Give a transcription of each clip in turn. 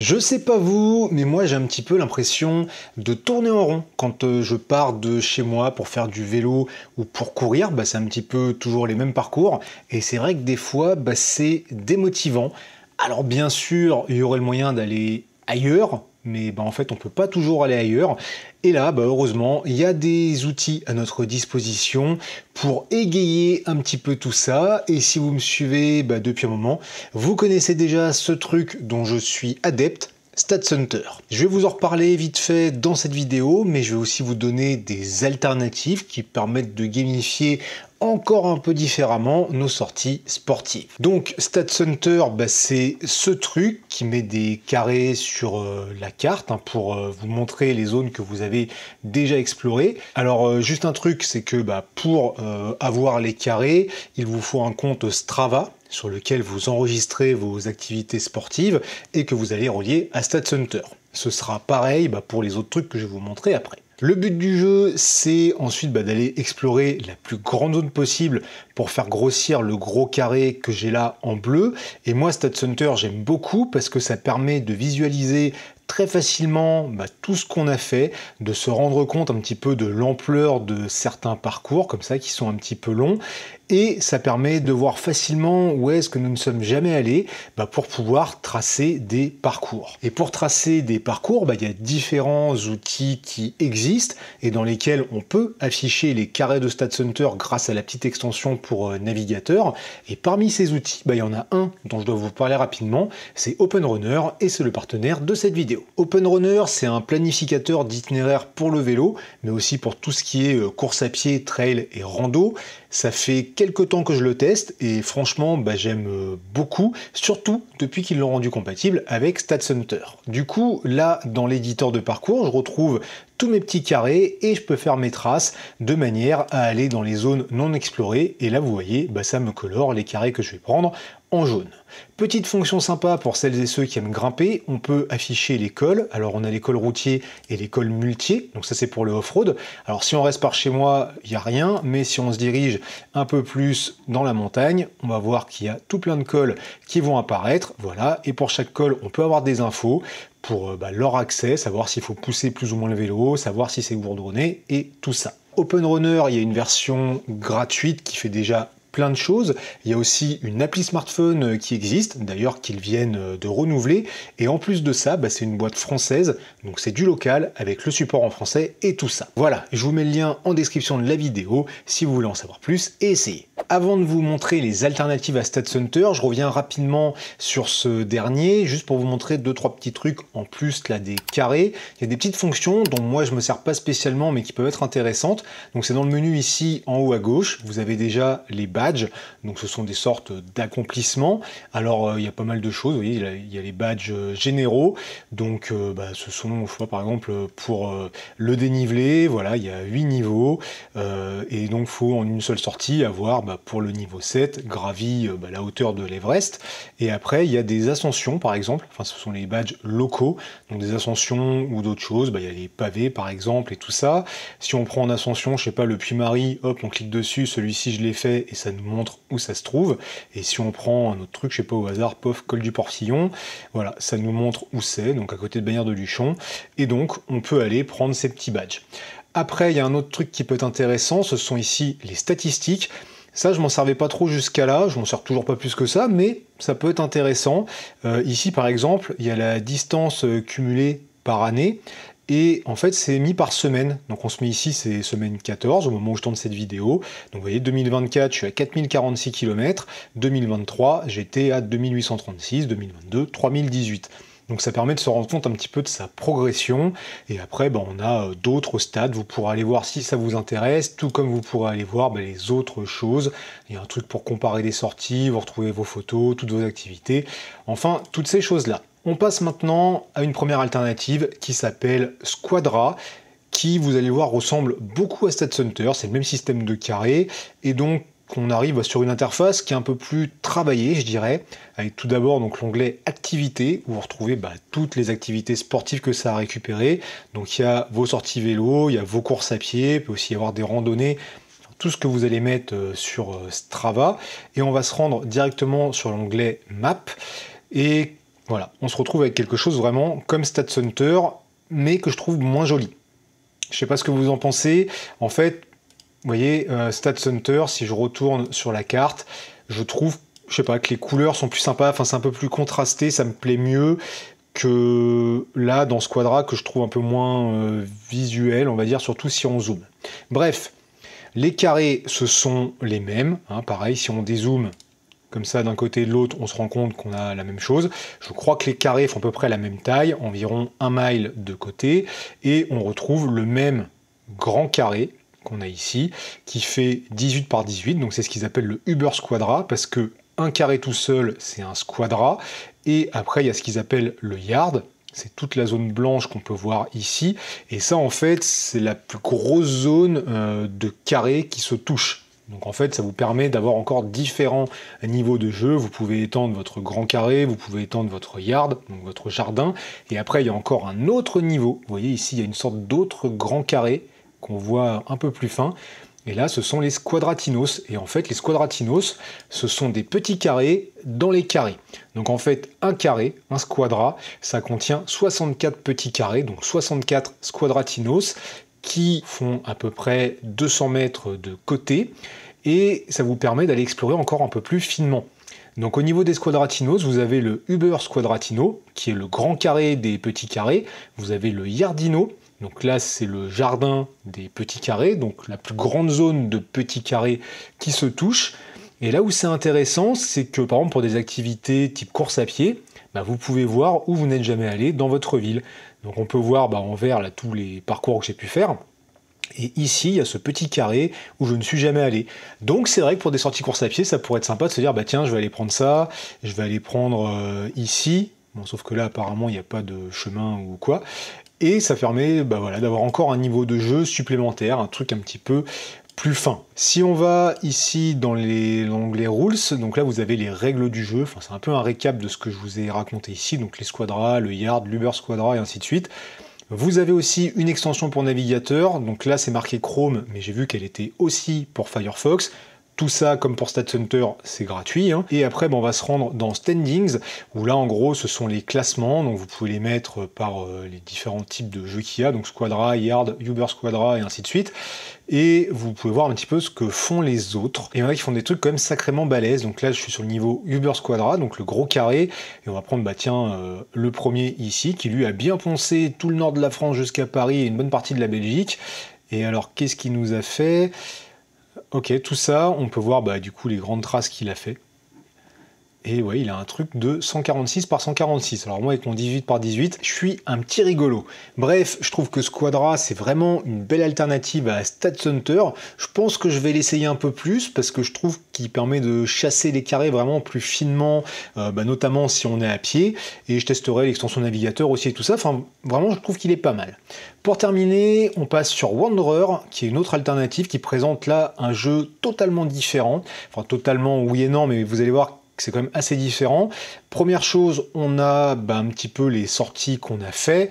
Je sais pas vous, mais moi j'ai un petit peu l'impression de tourner en rond quand euh, je pars de chez moi pour faire du vélo ou pour courir, bah, c'est un petit peu toujours les mêmes parcours et c'est vrai que des fois bah, c'est démotivant. Alors bien sûr, il y aurait le moyen d'aller ailleurs, mais bah, en fait on peut pas toujours aller ailleurs. Et là, bah, heureusement, il y a des outils à notre disposition pour égayer un petit peu tout ça. Et si vous me suivez bah, depuis un moment, vous connaissez déjà ce truc dont je suis adepte, Stat Center. Je vais vous en reparler vite fait dans cette vidéo, mais je vais aussi vous donner des alternatives qui permettent de gamifier encore un peu différemment nos sorties sportives. Donc Stat Center, bah, c'est ce truc qui met des carrés sur euh, la carte hein, pour euh, vous montrer les zones que vous avez déjà explorées. Alors euh, juste un truc, c'est que bah, pour avoir les carrés, il vous faut un compte Strava sur lequel vous enregistrez vos activités sportives et que vous allez relier à Stat Center. Ce sera pareil bah, pour les autres trucs que je vais vous montrer après. Le but du jeu, c'est ensuite bah, d'aller explorer la plus grande zone possible pour faire grossir le gros carré que j'ai là en bleu. Et moi, Stats Hunter, j'aime beaucoup parce que ça permet de visualiser très facilement bah, tout ce qu'on a fait, de se rendre compte un petit peu de l'ampleur de certains parcours comme ça qui sont un petit peu longs, et ça permet de voir facilement où est-ce que nous ne sommes jamais allés bah, pour pouvoir tracer des parcours. Et pour tracer des parcours, bah, il y a différents outils qui existent et dans lesquels on peut afficher les carrés de Stat grâce à la petite extension pour euh, navigateur. Et parmi ces outils, il y en a un dont je dois vous parler rapidement, c'est OpenRunner et c'est le partenaire de cette vidéo. OpenRunner Open Runner, c'est un planificateur d'itinéraire pour le vélo, mais aussi pour tout ce qui est euh, course à pied, trail et rando. Ça fait quelques temps que je le teste et franchement, bah, j'aime euh, beaucoup, surtout depuis qu'ils l'ont rendu compatible avec Hunter. Du coup, là, dans l'éditeur de parcours, je retrouve tous mes petits carrés et je peux faire mes traces de manière à aller dans les zones non explorées. Et là, vous voyez, bah, ça me colore les carrés que je vais prendre en jaune. Petite fonction sympa pour celles et ceux qui aiment grimper, on peut afficher les cols. Alors on a les cols routiers et les cols multiers, donc ça c'est pour le off-road. Alors si on reste par chez moi, il n'y a rien, mais si on se dirige un peu plus dans la montagne, on va voir qu'il y a tout plein de cols qui vont apparaître. Voilà, et pour chaque col, on peut avoir des infos pour euh, bah, leur accès, savoir s'il faut pousser plus ou moins le vélo, savoir si c'est gourdronné et tout ça. Open Runner, il y a une version gratuite qui fait déjà plein de choses. Il y a aussi une appli smartphone euh, qui existe, d'ailleurs qu'ils viennent euh, de renouveler. Et en plus de ça, bah, c'est une boîte française, donc c'est du local avec le support en français et tout ça. Voilà, je vous mets le lien en description de la vidéo si vous voulez en savoir plus et essayer. Avant de vous montrer les alternatives à StatCenter, je reviens rapidement sur ce dernier, juste pour vous montrer deux trois petits trucs en plus là des carrés. Il y a des petites fonctions dont moi je me sers pas spécialement mais qui peuvent être intéressantes. Donc c'est dans le menu ici en haut à gauche, vous avez déjà les badges, donc ce sont des sortes d'accomplissements. Alors euh, il y a pas mal de choses, voyez, il y a, les badges euh, généraux, donc euh, bah, ce sont, par exemple pour le dénivelé, voilà, il y a 8 niveaux, et donc faut en une seule sortie avoir bah, pour le niveau 7, gravit euh, bah, la hauteur de l'Everest. Et après, il y a des ascensions, par exemple. Enfin, ce sont les badges locaux. Donc des ascensions ou d'autres choses. Bah, il y a les pavés, par exemple, et tout ça. Si on prend en ascension, je ne sais pas, le Puy-Marie, hop, on clique dessus. Celui-ci, je l'ai fait et ça nous montre où ça se trouve. Et si on prend un autre truc, je sais pas, au hasard, pof, col du Porcillon. Voilà, ça nous montre où c'est, donc à côté de Bagnères de Luchon. Et donc, on peut aller prendre ces petits badges. Après, il y a un autre truc qui peut être intéressant, ce sont ici les statistiques. Ça, je m'en servais pas trop jusqu'à là, je m'en sers toujours pas plus que ça, mais ça peut être intéressant. Euh, ici, par exemple, il y a la distance euh, cumulée par année, et en fait, c'est mis par semaine. Donc on se met ici, c'est semaine 14, au moment où je tourne cette vidéo. Donc vous voyez, 2024, je suis à 4046 km, 2023, j'étais à 2836, 2022, 3018. Donc ça permet de se rendre compte un petit peu de sa progression. Et après, ben, on a euh, d'autres stades. Vous pourrez aller voir si ça vous intéresse, tout comme vous pourrez aller voir ben, les autres choses. Il y a un truc pour comparer des sorties, vous retrouvez vos photos, toutes vos activités. Enfin, toutes ces choses-là. On passe maintenant à une première alternative qui s'appelle Squadra qui, vous allez voir, ressemble beaucoup à Stat c'est le même système de carré, et donc qu'on arrive sur une interface qui est un peu plus travaillée, je dirais, avec tout d'abord donc l'onglet activités où vous retrouvez bah, toutes les activités sportives que ça a récupéré. Donc il y a vos sorties vélo, il y a vos courses à pied, peut aussi y avoir des randonnées, tout ce que vous allez mettre euh, sur euh, Strava. Et on va se rendre directement sur l'onglet Map. Et voilà, on se retrouve avec quelque chose vraiment comme Stat Center, mais que je trouve moins joli. Je sais pas ce que vous en pensez. En fait, vous voyez, euh, Stat Center, si je retourne sur la carte, je trouve, je sais pas, que les couleurs sont plus sympas, enfin c'est un peu plus contrasté, ça me plaît mieux que là dans ce quadra que je trouve un peu moins euh, visuel, on va dire, surtout si on zoome. Bref, les carrés, ce sont les mêmes. Hein, pareil, si on dézoome comme ça d'un côté et de l'autre, on se rend compte qu'on a la même chose. Je crois que les carrés font à peu près la même taille, environ un mile de côté, et on retrouve le même grand carré qu'on a ici, qui fait 18 par 18, donc c'est ce qu'ils appellent le Uber Squadra, parce que un carré tout seul, c'est un squadra, et après il y a ce qu'ils appellent le yard, c'est toute la zone blanche qu'on peut voir ici, et ça en fait c'est la plus grosse zone euh, de carré qui se touche. Donc en fait, ça vous permet d'avoir encore différents niveaux de jeu. Vous pouvez étendre votre grand carré, vous pouvez étendre votre yard, donc votre jardin. Et après, il y a encore un autre niveau. Vous voyez ici, il y a une sorte d'autre grand carré qu'on voit un peu plus fin. Et là, ce sont les squadratinos. Et en fait, les squadratinos, ce sont des petits carrés dans les carrés. Donc en fait, un carré, un squadra, ça contient 64 petits carrés, donc 64 squadratinos, qui font à peu près 200 mètres de côté. Et ça vous permet d'aller explorer encore un peu plus finement. Donc au niveau des squadratinos, vous avez le Uber squadratino, qui est le grand carré des petits carrés. Vous avez le Yardino, donc là, c'est le jardin des petits carrés, donc la plus grande zone de petits carrés qui se touchent. Et là où c'est intéressant, c'est que par exemple pour des activités type course à pied, bah, vous pouvez voir où vous n'êtes jamais allé dans votre ville. Donc on peut voir bah, en vert là, tous les parcours que j'ai pu faire. Et ici, il y a ce petit carré où je ne suis jamais allé. Donc c'est vrai que pour des sorties course à pied, ça pourrait être sympa de se dire, bah tiens, je vais aller prendre ça, je vais aller prendre euh, ici, Bon, sauf que là, apparemment, il n'y a pas de chemin ou quoi. Et ça permet bah voilà, d'avoir encore un niveau de jeu supplémentaire, un truc un petit peu plus fin. Si on va ici dans l'onglet rules, donc là vous avez les règles du jeu, enfin c'est un peu un récap de ce que je vous ai raconté ici, donc les squadras, le yard, l'uber squadra et ainsi de suite. Vous avez aussi une extension pour navigateur, donc là c'est marqué Chrome, mais j'ai vu qu'elle était aussi pour Firefox. Tout ça, comme pour Stat Center, c'est gratuit. Hein. Et après, ben, on va se rendre dans Standings, où là, en gros, ce sont les classements. Donc, vous pouvez les mettre par euh, les différents types de jeux qu'il y a, donc Squadra, Yard, Uber Squadra, et ainsi de suite. Et vous pouvez voir un petit peu ce que font les autres. Et il y en a qui font des trucs quand même sacrément balèzes. Donc là, je suis sur le niveau Uber Squadra, donc le gros carré. Et on va prendre, bah tiens, euh, le premier ici, qui lui a bien poncé tout le nord de la France jusqu'à Paris et une bonne partie de la Belgique. Et alors, qu'est-ce qu'il nous a fait Ok, tout ça, on peut voir bah, du coup les grandes traces qu'il a fait. Et ouais, il a un truc de 146 par 146. Alors moi, avec mon 18 par 18, je suis un petit rigolo. Bref, je trouve que Squadra, c'est vraiment une belle alternative à Hunter. Je pense que je vais l'essayer un peu plus parce que je trouve qu'il permet de chasser les carrés vraiment plus finement, euh, bah, notamment si on est à pied. Et je testerai l'extension navigateur aussi et tout ça. Enfin, vraiment, je trouve qu'il est pas mal. Pour terminer, on passe sur Wanderer, qui est une autre alternative qui présente là un jeu totalement différent. Enfin, totalement oui et non, mais vous allez voir c'est quand même assez différent. Première chose, on a ben, un petit peu les sorties qu'on a fait,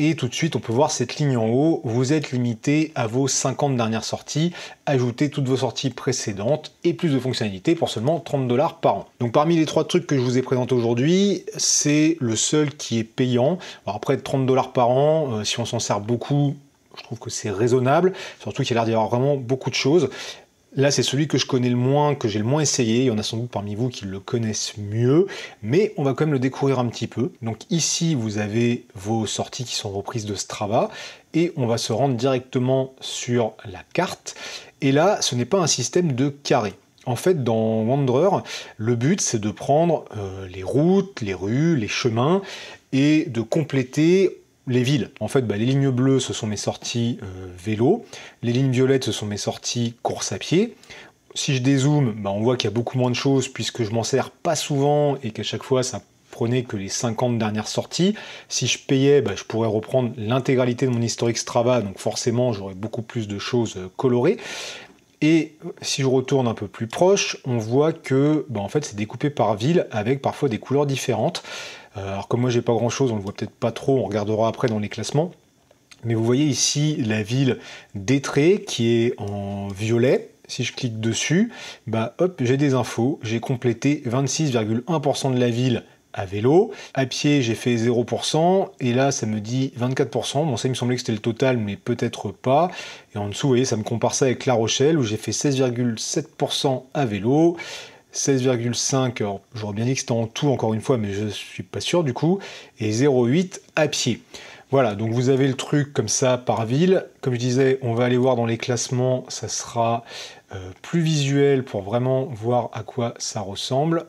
et tout de suite, on peut voir cette ligne en haut, vous êtes limité à vos 50 dernières sorties, ajoutez toutes vos sorties précédentes et plus de fonctionnalités pour seulement 30 dollars par an. Donc parmi les trois trucs que je vous ai présentés aujourd'hui, c'est le seul qui est payant. après 30 dollars par an, euh, si on s'en sert beaucoup, je trouve que c'est raisonnable, surtout qu'il a l'air d'y avoir vraiment beaucoup de choses. Là, c'est celui que je connais le moins, que j'ai le moins essayé. Il y en a sans doute parmi vous qui le connaissent mieux, mais on va quand même le découvrir un petit peu. Donc ici, vous avez vos sorties qui sont reprises de Strava, et on va se rendre directement sur la carte. Et là, ce n'est pas un système de carré. En fait, dans Wanderer, le but c'est de prendre euh, les routes, les rues, les chemins et de compléter les villes. En fait, bah, les lignes bleues, ce sont mes sorties euh, vélo. Les lignes violettes, ce sont mes sorties course à pied. Si je dézoome, bah, on voit qu'il y a beaucoup moins de choses puisque je m'en sers pas souvent et qu'à chaque fois, ça prenait que les 50 dernières sorties. Si je payais, bah, je pourrais reprendre l'intégralité de mon historique Strava, donc forcément, j'aurais beaucoup plus de choses euh, colorées. Et si je retourne un peu plus proche, on voit que en fait, c'est découpé par ville avec parfois des couleurs différentes. Euh, alors comme moi j'ai pas grand chose, on le voit peut-être pas trop, on regardera après dans les classements. Mais vous voyez ici la ville d'Etrée qui est en violet. Si je clique dessus, bah hop, j'ai des infos. J'ai complété 26,1% de la ville à vélo. À pied, j'ai fait 0%. Et là, ça me dit 24%. Bon, ça, il me semblait que c'était le total, mais peut-être pas. Et en dessous, vous voyez, ça me compare ça avec La Rochelle, où j'ai fait 16,7% à vélo 16,5, j'aurais bien dit que c'était en tout encore une fois, mais je ne suis pas sûr du coup, et 0,8 à pied. Voilà, donc vous avez le truc comme ça par ville. Comme je disais, on va aller voir dans les classements, ça sera euh, plus visuel pour vraiment voir à quoi ça ressemble.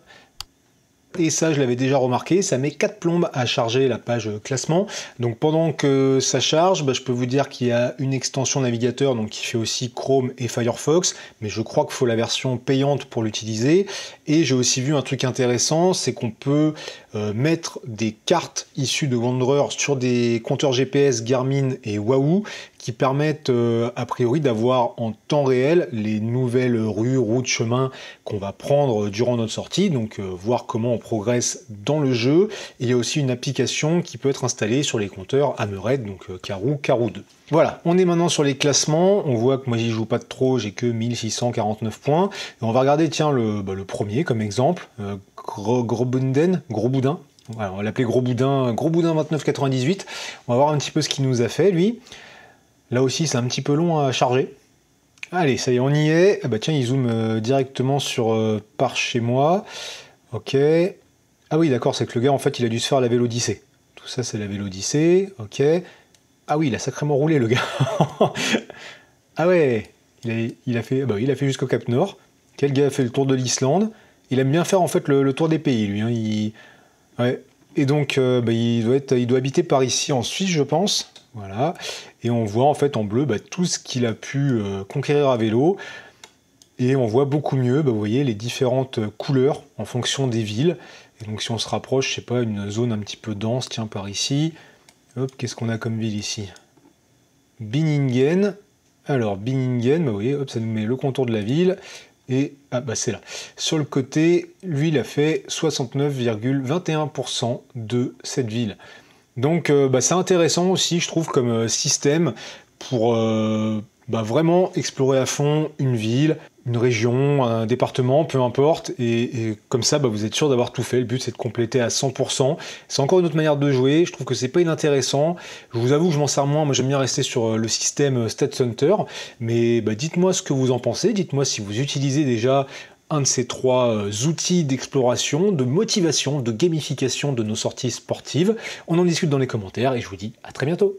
Et ça, je l'avais déjà remarqué, ça met 4 plombes à charger la page classement. Donc pendant que ça charge, bah, je peux vous dire qu'il y a une extension navigateur donc, qui fait aussi Chrome et Firefox, mais je crois qu'il faut la version payante pour l'utiliser. Et j'ai aussi vu un truc intéressant, c'est qu'on peut euh, mettre des cartes issues de Wanderer sur des compteurs GPS Garmin et Wahoo qui permettent euh, a priori d'avoir en temps réel les nouvelles rues, routes, chemin qu'on va prendre euh, durant notre sortie, donc euh, voir comment on progresse dans le jeu. il y a aussi une application qui peut être installée sur les compteurs Amered, donc Carou, Carou 2. Voilà, on est maintenant sur les classements, on voit que moi j'y joue pas de trop, j'ai que 1649 points, et on va regarder tiens le, bah, premier comme exemple, Gros, Gros Boudin, on va l'appeler Gros Boudin, Gros Boudin 2998, on va voir un petit peu ce qu'il nous a fait lui. Là aussi, c'est un petit peu long à charger. Allez, ça y est, on y est. Ah bah tiens, il zoome euh, directement sur euh, par chez moi. Ok. Ah oui, d'accord, c'est que le gars, en fait, il a dû se faire la Vélodyssée. Tout ça, c'est la Vélodyssée. Ok. Ah oui, il a sacrément roulé, le gars. ah ouais, il a, fait, bah, il a fait jusqu'au Cap Nord. Quel gars a fait le tour de l'Islande. Il aime bien faire, en fait, le, tour des pays, lui. Hein. Ouais. Et donc, euh, bah, il, doit être, il doit habiter par ici, en Suisse, je pense. Voilà. Et on voit en fait en bleu bah, tout ce qu'il a pu euh, conquérir à vélo. Et on voit beaucoup mieux, bah, vous voyez, les différentes euh, couleurs en fonction des villes. Et donc si on se rapproche, je sais pas, une zone un petit peu dense, tiens, par ici. Hop, qu'est-ce qu'on a comme ville ici Binningen. Alors, Binningen, bah, vous voyez, hop, ça nous met le contour de la ville. Et ah bah c'est là. Sur le côté, lui, il a fait 69,21% de cette ville. Donc euh, bah, c'est intéressant aussi, je trouve, comme euh, système pour euh, bah, vraiment explorer à fond une ville, une région, un département, peu importe. Et, comme ça, bah, vous êtes sûr d'avoir tout fait. Le but, c'est de compléter à 100%. C'est encore une autre manière de jouer. Je trouve que c'est pas inintéressant. Je vous avoue que je m'en sers moins. Moi, j'aime bien rester sur le système State Center. Mais dites-moi ce que vous en pensez. Dites-moi si vous utilisez déjà un de ces trois euh, outils d'exploration, de motivation, de gamification de nos sorties sportives. On en discute dans les commentaires et je vous dis à très bientôt.